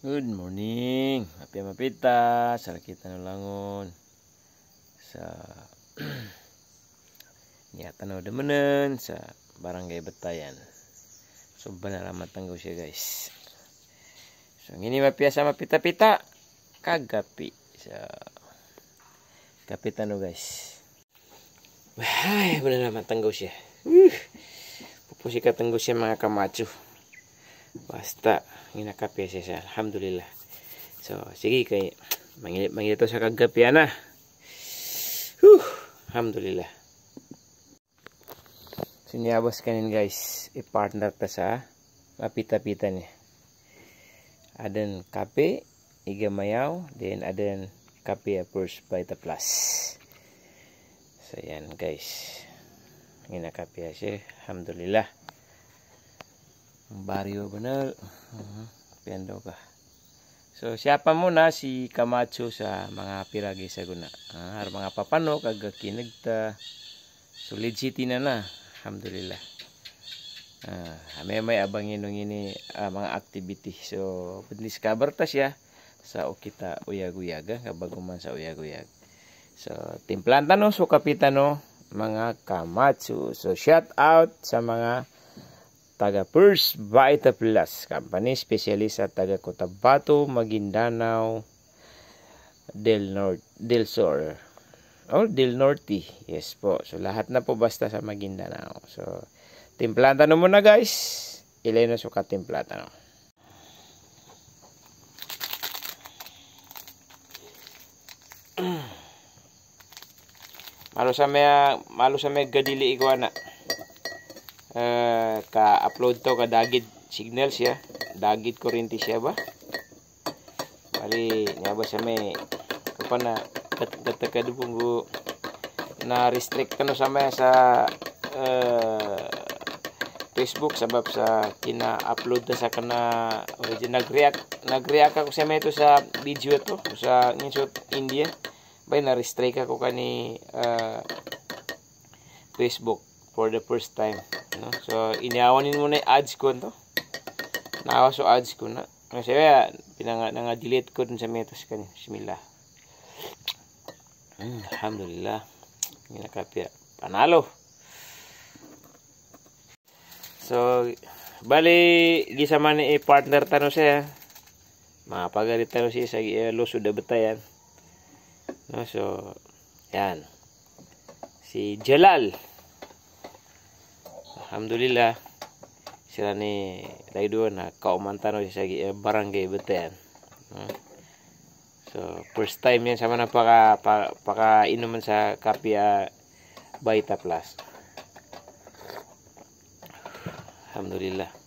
Good morning. Happy mapita salah kita nulangon sa niatan udah menen sa barangay betayan. So amat tanggaw siya guys. So ngini mapiasa sama pita kagapi sa kapitano guys. Wah, banalamat tanggaw siya. Uh, pupusikat tanggaw siya mga kamacho. basta yung nakapese siya alhamdulillah so sige kay mangilip mangilip to sa kagapian na huh alhamdulillah so niyabas kanin guys i-partner ta sa mapitapitan niya adan kape igamayaw then adan kape approach by the plus so yan guys yung nakapiya alhamdulillah barrio banal uh, ka so siya muna si Kamacho sa mga piragi sa guna uh, mga papano kag kinigta. solid city na na alhamdulillah Ah, may may abangin ng ini uh, mga activity so discover ta siya sa Okita Uyaguyaga man sa Uyaguyag so timplanta no so kapitan no, mga kamatsu so shout out sa mga taga First Vita Plus Company, specialist sa taga Cotabato, Maguindanao, del Norte, del Sur or oh, del Norte. Yes po. So lahat na po basta sa Maguindanao. So timplata na muna guys. Ilay na sukat timplata na. malo sa may malo sa may gadili iguana. na. Uh, naka-upload to kadagid signals ya dagid kurente siya ba bali niya ba siya may kapan ano na katakad po na restrict no sa may sa uh, Facebook sabab sa kina-upload na sa kana nag-react nag-react ako sa may sa video to sa ngisot India bay na-restrict ako kani uh, eh, Facebook for the first time. No? So, iniawanin mo na yung ads ko to. Nakawa so ads ko na. Kasi kaya, eh, pinanga, nanga-delete ko dun sa metas kanin. Bismillah. Mm, alhamdulillah. Ginakapya. Panalo. So, bali, gisama ni partner tano siya. Mapagalit tano siya sa eh, lusod na batayan. No, so, yan. Si Jalal alhamdulillah sila ni dua na kaumantan o sa eh, barangay beten hmm. so first time yan sama na paka, paka, paka inuman sa kapya Baita Plus alhamdulillah